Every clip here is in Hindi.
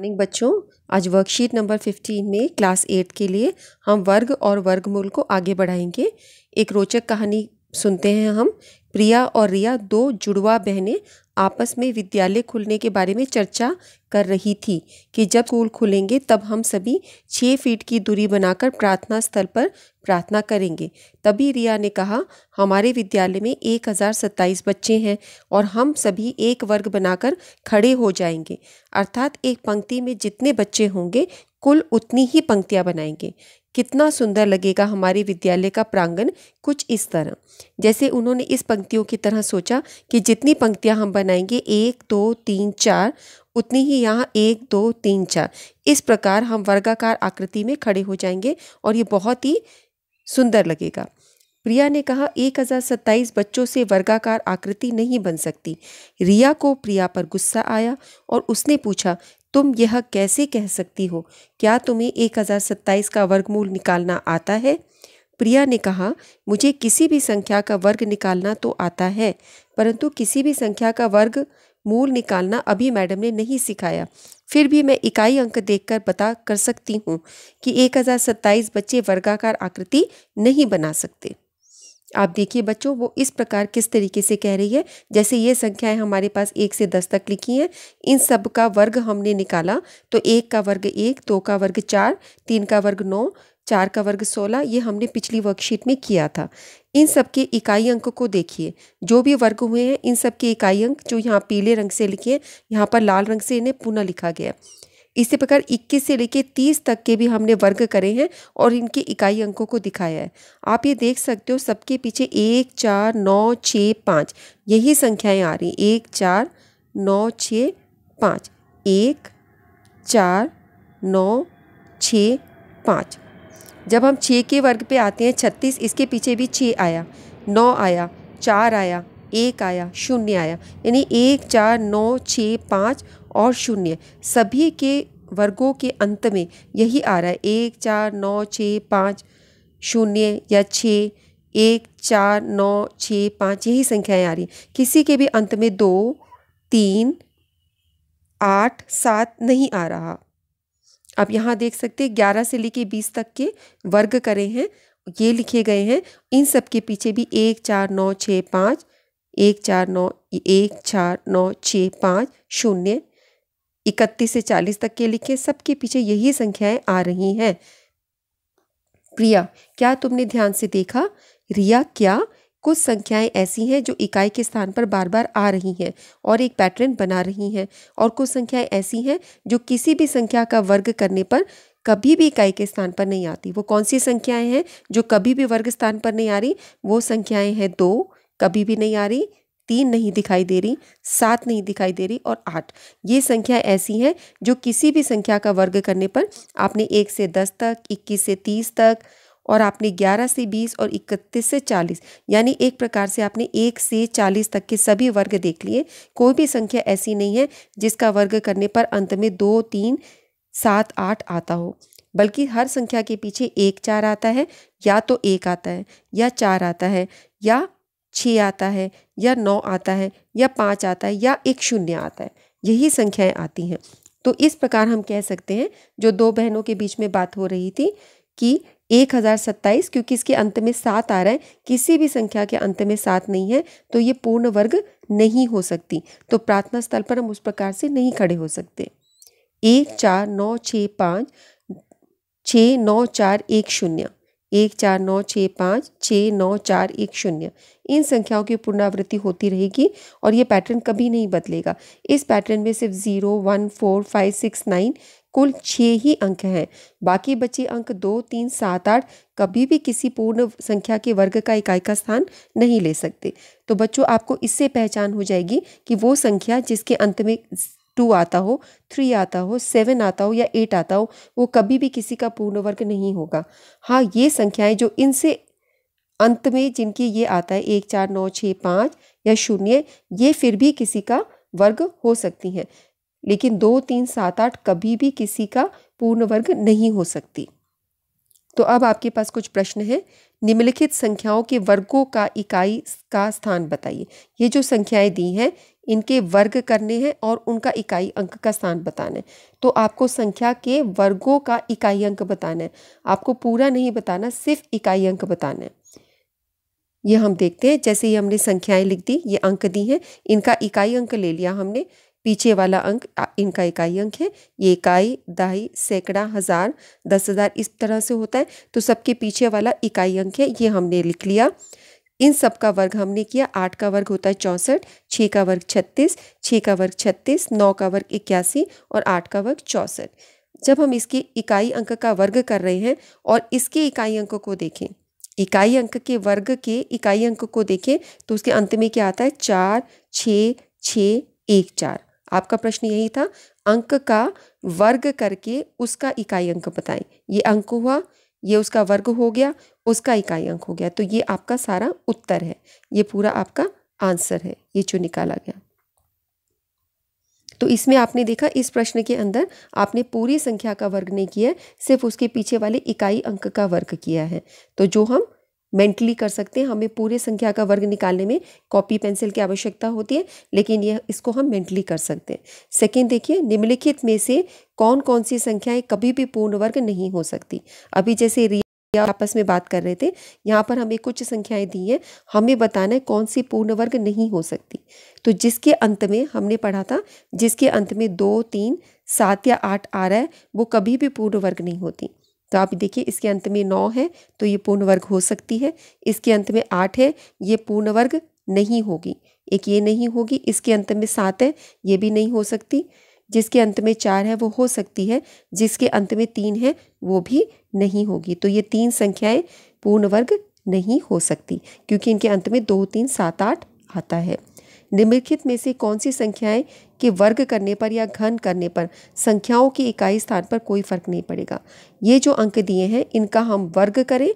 मॉर्निंग बच्चों आज वर्कशीट नंबर 15 में क्लास एट के लिए हम वर्ग और वर्गमूल को आगे बढ़ाएंगे एक रोचक कहानी सुनते हैं हम प्रिया और रिया दो जुड़वा बहनें आपस में विद्यालय खुलने के बारे में चर्चा कर रही थी कि जब स्कूल खुलेंगे तब हम सभी छः फीट की दूरी बनाकर प्रार्थना स्थल पर प्रार्थना करेंगे तभी रिया ने कहा हमारे विद्यालय में एक हज़ार सत्ताईस बच्चे हैं और हम सभी एक वर्ग बनाकर खड़े हो जाएंगे अर्थात एक पंक्ति में जितने बच्चे होंगे कुल उतनी ही पंक्तियाँ बनाएंगे कितना सुंदर लगेगा हमारे विद्यालय का प्रांगण कुछ इस तरह जैसे उन्होंने इस पंक्तियों की तरह सोचा कि जितनी पंक्तियाँ हम बनाएंगे एक दो तीन चार उतनी ही यहाँ एक दो तीन चार इस प्रकार हम वर्गाकार आकृति में खड़े हो जाएंगे और ये बहुत ही सुंदर लगेगा प्रिया ने कहा एक हज़ार सत्ताईस बच्चों से वर्गाकार आकृति नहीं बन सकती रिया को प्रिया पर गुस्सा आया और उसने पूछा तुम यह कैसे कह सकती हो क्या तुम्हें एक हजार सत्ताईस का वर्गमूल निकालना आता है प्रिया ने कहा मुझे किसी भी संख्या का वर्ग निकालना तो आता है परंतु किसी भी संख्या का वर्ग मूल निकालना अभी मैडम ने नहीं सिखाया फिर भी मैं इकाई अंक देखकर पता कर सकती हूँ कि एक हजार सत्ताईस बच्चे वर्गाकार आकृति नहीं बना सकते आप देखिए बच्चों वो इस प्रकार किस तरीके से कह रही है जैसे ये संख्याएं हमारे पास एक से दस तक लिखी हैं इन सब का वर्ग हमने निकाला तो एक का वर्ग एक दो का वर्ग चार तीन का वर्ग नौ चार का वर्ग सोलह ये हमने पिछली वर्कशीट में किया था इन सब के इकाई अंक को देखिए जो भी वर्ग हुए हैं इन सब के इकाई अंक जो यहाँ पीले रंग से लिखे हैं यहाँ पर लाल रंग से इन्हें पुनः लिखा गया इसी प्रकार 21 से लेकर 30 तक के भी हमने वर्ग करे हैं और इनके इकाई अंकों को दिखाया है आप ये देख सकते हो सबके पीछे एक चार नौ छः पाँच यही संख्याएं आ रही एक चार नौ छः पाँच एक चार नौ छ पाँच जब हम छः के वर्ग पे आते हैं छत्तीस इसके पीछे भी छः आया नौ आया चार आया एक आया शून्य आया यानी एक चार नौ छः पाँच और शून्य सभी के वर्गों के अंत में यही आ रहा है एक चार नौ छः पाँच शून्य या छः एक चार नौ छः पाँच यही संख्याएं आ रही हैं किसी के भी अंत में दो तीन आठ सात नहीं आ रहा आप यहाँ देख सकते हैं ग्यारह से लेके बीस तक के वर्ग करे हैं ये लिखे गए हैं इन सब के पीछे भी एक चार नौ छः पाँच एक चार नौ एक चार नौ छः पाँच शून्य इकतीस से चालीस तक के लिखे सबके पीछे यही संख्याएं आ रही हैं प्रिया क्या तुमने ध्यान से देखा रिया क्या कुछ संख्याएं ऐसी हैं जो इकाई के स्थान पर बार बार आ रही हैं और एक पैटर्न बना रही हैं और कुछ संख्याएं ऐसी हैं जो किसी भी संख्या का वर्ग करने पर कभी भी इकाई के स्थान पर नहीं आती वो कौन सी संख्याएं हैं जो कभी भी वर्ग स्थान पर नहीं आ रही वो संख्याएं हैं दो कभी भी नहीं आ रही तीन नहीं दिखाई दे रही सात नहीं दिखाई दे रही और आठ ये संख्या ऐसी हैं जो किसी भी संख्या का वर्ग करने पर आपने एक से दस तक इक्कीस से तीस तक और आपने 11 से 20 और 31 से 40 यानी एक प्रकार से आपने एक से 40 तक के सभी वर्ग देख लिए कोई भी संख्या ऐसी नहीं है जिसका वर्ग करने पर अंत में दो तीन सात आठ आता हो बल्कि हर संख्या के पीछे एक चार आता है या तो एक आता है या चार आता है या छः आता है या नौ आता है या पाँच आता है या एक शून्य आता है यही संख्याएं आती हैं तो इस प्रकार हम कह सकते हैं जो दो बहनों के बीच में बात हो रही थी कि एक हज़ार सत्ताईस क्योंकि इसके अंत में सात आ रहा है किसी भी संख्या के अंत में सात नहीं है तो ये पूर्ण वर्ग नहीं हो सकती तो प्रार्थना स्थल पर हम उस प्रकार से नहीं खड़े हो सकते एक चार नौ छः पाँच छः नौ चार एक शून्य एक चार नौ छः पाँच छः नौ चार एक शून्य इन संख्याओं की पुनरावृत्ति होती रहेगी और ये पैटर्न कभी नहीं बदलेगा इस पैटर्न में सिर्फ zero one four five six nine कुल छः ही अंक हैं बाकी बचे अंक दो तीन सात आठ कभी भी किसी पूर्ण संख्या के वर्ग का इकाई का स्थान नहीं ले सकते तो बच्चों आपको इससे पहचान हो जाएगी कि वो संख्या जिसके अंत में टू आता हो थ्री आता हो सेवन आता हो या एट आता हो वो कभी भी किसी का पूर्ण वर्ग नहीं होगा हाँ ये संख्याएं जो इनसे अंत में जिनकी ये आता है एक चार नौ छः पाँच या शून्य ये फिर भी किसी का वर्ग हो सकती हैं लेकिन दो तीन सात आठ कभी भी किसी का पूर्ण वर्ग नहीं हो सकती तो अब आपके पास कुछ प्रश्न है निम्नलिखित संख्याओं के वर्गों का इकाई का स्थान बताइए ये जो संख्याएं दी हैं इनके वर्ग करने हैं और उनका इकाई अंक का स्थान बताना है तो आपको संख्या के वर्गों का इकाई अंक बताना है आपको पूरा नहीं बताना सिर्फ इकाई अंक बताना है ये हम देखते हैं जैसे ही हमने संख्याएं लिख दी ये अंक दी हैं इनका इकाई अंक ले लिया हमने पीछे वाला अंक इनका इकाई अंक है ये इकाई दाई सैकड़ा हज़ार दस हज़ार इस तरह से होता है तो सबके पीछे वाला इकाई अंक है ये हमने लिख लिया इन सब का वर्ग हमने किया आठ का वर्ग होता है चौंसठ छः का वर्ग छत्तीस छः का वर्ग छत्तीस नौ का वर्ग इक्यासी और आठ का वर्ग चौंसठ जब हम इसके इकाई अंक का वर्ग कर रहे हैं और इसके इकाई अंक को देखें इकाई अंक के वर्ग के इकाई अंक को देखें तो उसके अंत में क्या आता है चार छ छ एक चार आपका प्रश्न यही था अंक का वर्ग करके उसका इकाई अंक बताएं ये अंक हुआ ये उसका वर्ग हो गया उसका इकाई अंक हो गया तो ये आपका सारा उत्तर है ये पूरा आपका आंसर है ये जो निकाला गया तो इसमें आपने देखा इस प्रश्न के अंदर आपने पूरी संख्या का वर्ग नहीं किया सिर्फ उसके पीछे वाले इकाई अंक का वर्ग किया है तो जो हम मेंटली कर सकते हैं हमें पूरे संख्या का वर्ग निकालने में कॉपी पेंसिल की आवश्यकता होती है लेकिन यह इसको हम मेंटली कर सकते हैं सेकेंड देखिए निम्नलिखित में से कौन कौन सी संख्याएं कभी भी पूर्ण वर्ग नहीं हो सकती अभी जैसे रिया आपस में बात कर रहे थे यहाँ पर हमें कुछ संख्याएं दी हैं हमें बताना है कौन सी पूर्ण वर्ग नहीं हो सकती तो जिसके अंत में हमने पढ़ा था जिसके अंत में दो तीन सात या आठ आ रहा है वो कभी भी पूर्ण वर्ग नहीं होती तो आप देखिए इसके अंत में नौ है तो ये पूर्ण वर्ग हो सकती है इसके अंत में आठ है ये पूर्ण वर्ग नहीं होगी एक ये नहीं होगी इसके अंत में सात है ये भी नहीं हो सकती जिसके अंत में चार है वो हो सकती है जिसके अंत में तीन है वो भी नहीं होगी तो ये तीन संख्याएं पूर्ण वर्ग नहीं हो सकती क्योंकि इनके अंत में दो तीन सात आठ आता है निम्नलिखित में से कौन सी संख्याएं के वर्ग करने पर या घन करने पर संख्याओं की इकाई स्थान पर कोई फर्क नहीं पड़ेगा ये जो अंक दिए हैं इनका हम वर्ग करें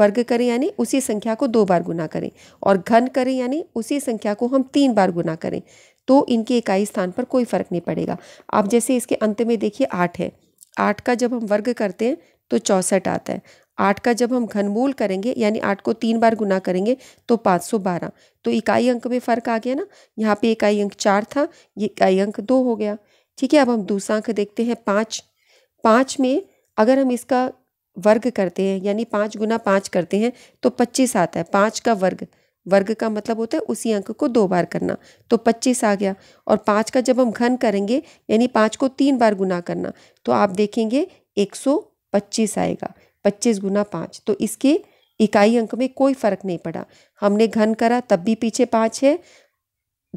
वर्ग करें यानी उसी संख्या को दो बार गुना करें और घन करें यानी उसी संख्या को हम तीन बार गुना करें तो इनके इकाई स्थान पर कोई फर्क नहीं पड़ेगा अब जैसे इसके अंत में देखिए आठ है आठ का जब हम वर्ग करते हैं तो चौंसठ आता है आठ का जब हम घनमूल करेंगे यानी आठ को तीन बार गुना करेंगे तो पाँच सौ बारह तो इकाई अंक में फ़र्क आ गया ना यहाँ पे इकाई अंक चार था ये इकाई अंक दो हो गया ठीक है अब हम दूसरा अंक देखते हैं पाँच पाँच में अगर हम इसका वर्ग करते हैं यानी पाँच गुना पाँच करते हैं तो पच्चीस आता है पाँच का वर्ग वर्ग का मतलब होता है उसी अंक को दो बार करना तो पच्चीस आ गया और पाँच का जब हम घन करेंगे यानी पाँच को तीन बार गुना करना तो आप देखेंगे एक सौ पच्चीस आएगा पच्चीस गुना पाँच तो इसके इकाई अंक में कोई फर्क नहीं पड़ा हमने घन करा तब भी पीछे पाँच है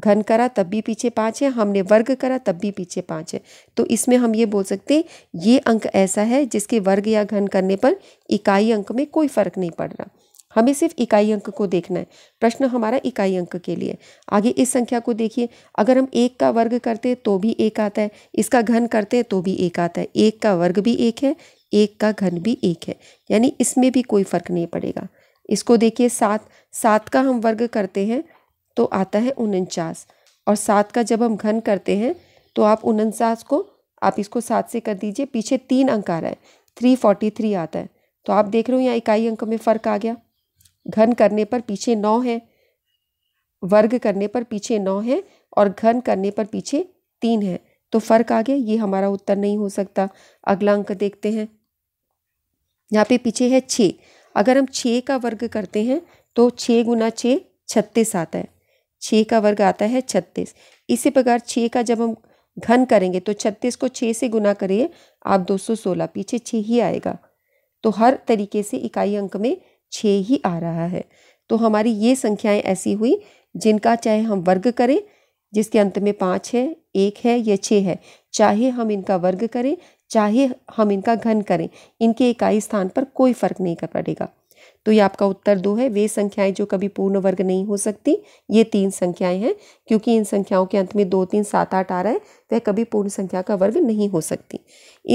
घन करा तब भी पीछे पाँच है हमने वर्ग करा तब भी पीछे पाँच है तो इसमें हम ये बोल सकते हैं ये अंक ऐसा है जिसके वर्ग या घन करने पर इकाई अंक में कोई फर्क नहीं पड़ रहा हमें सिर्फ इकाई अंक को देखना है प्रश्न हमारा इकाई अंक के लिए आगे इस संख्या को देखिए अगर हम एक का वर्ग करते हैं तो भी एक आता है इसका घन करते हैं तो भी एक आता है एक का वर्ग भी एक है एक का घन भी एक है यानी इसमें भी कोई फर्क नहीं पड़ेगा इसको देखिए सात सात का हम वर्ग करते हैं तो आता है उनचास और सात का जब हम घन करते हैं तो आप उनचास को आप इसको सात से कर दीजिए पीछे तीन अंक आ रहा है थ्री फोर्टी थ्री आता है तो आप देख रहे हो यहाँ इकाई अंक में फ़र्क आ गया घन करने पर पीछे नौ है वर्ग करने पर पीछे नौ है और घन करने पर पीछे तीन है तो फ़र्क आ गया ये हमारा उत्तर नहीं हो सकता अगला अंक देखते हैं यहाँ पे पीछे है छः अगर हम छः का वर्ग करते हैं तो छः गुना छः छत्तीस आता है छः का वर्ग आता है छत्तीस इसी प्रकार छः का जब हम घन करेंगे तो छत्तीस को छः से गुना करिए आप दो सौ सोलह पीछे छः ही आएगा तो हर तरीके से इकाई अंक में छः ही आ रहा है तो हमारी ये संख्याएं ऐसी हुई जिनका चाहे हम वर्ग करें जिसके अंत में पाँच है एक है या छः है चाहे हम इनका वर्ग करें चाहे हम इनका घन करें इनके इकाई स्थान पर कोई फर्क नहीं कर पड़ेगा तो ये आपका उत्तर दो है वे संख्याएं जो कभी पूर्ण वर्ग नहीं हो सकती ये तीन संख्याएं हैं क्योंकि इन संख्याओं के अंत में दो तीन सात आठ आ रहा है वह कभी पूर्ण संख्या का वर्ग नहीं हो सकती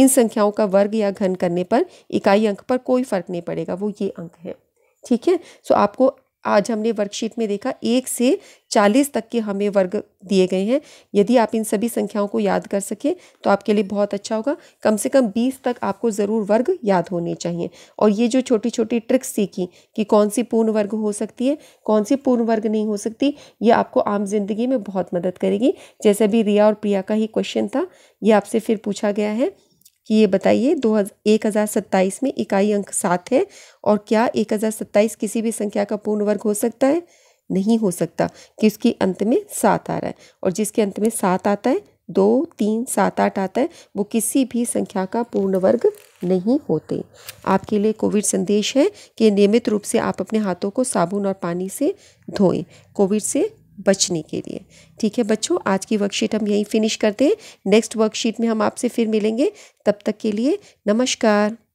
इन संख्याओं का वर्ग या घन करने पर इकाई अंक पर कोई फर्क नहीं पड़ेगा वो ये अंक है ठीक है सो आपको आज हमने वर्कशीट में देखा एक से चालीस तक के हमें वर्ग दिए गए हैं यदि आप इन सभी संख्याओं को याद कर सकें तो आपके लिए बहुत अच्छा होगा कम से कम बीस तक आपको ज़रूर वर्ग याद होने चाहिए और ये जो छोटी छोटी ट्रिक्स सीखी कि कौन सी पूर्ण वर्ग हो सकती है कौन सी पूर्ण वर्ग नहीं हो सकती ये आपको आम जिंदगी में बहुत मदद करेगी जैसे अभी रिया और प्रिया का ही क्वेश्चन था ये आपसे फिर पूछा गया है कि ये बताइए दो एक हज़ार सत्ताईस में इकाई अंक सात है और क्या एक हज़ार सत्ताईस किसी भी संख्या का पूर्ण वर्ग हो सकता है नहीं हो सकता कि उसके अंत में सात आ रहा है और जिसके अंत में सात आता है दो तीन सात आठ आता है वो किसी भी संख्या का पूर्ण वर्ग नहीं होते आपके लिए कोविड संदेश है कि नियमित रूप से आप अपने हाथों को साबुन और पानी से धोएं कोविड से बचने के लिए ठीक है बच्चों आज की वर्कशीट हम यहीं फिनिश करते हैं नेक्स्ट वर्कशीट में हम आपसे फिर मिलेंगे तब तक के लिए नमस्कार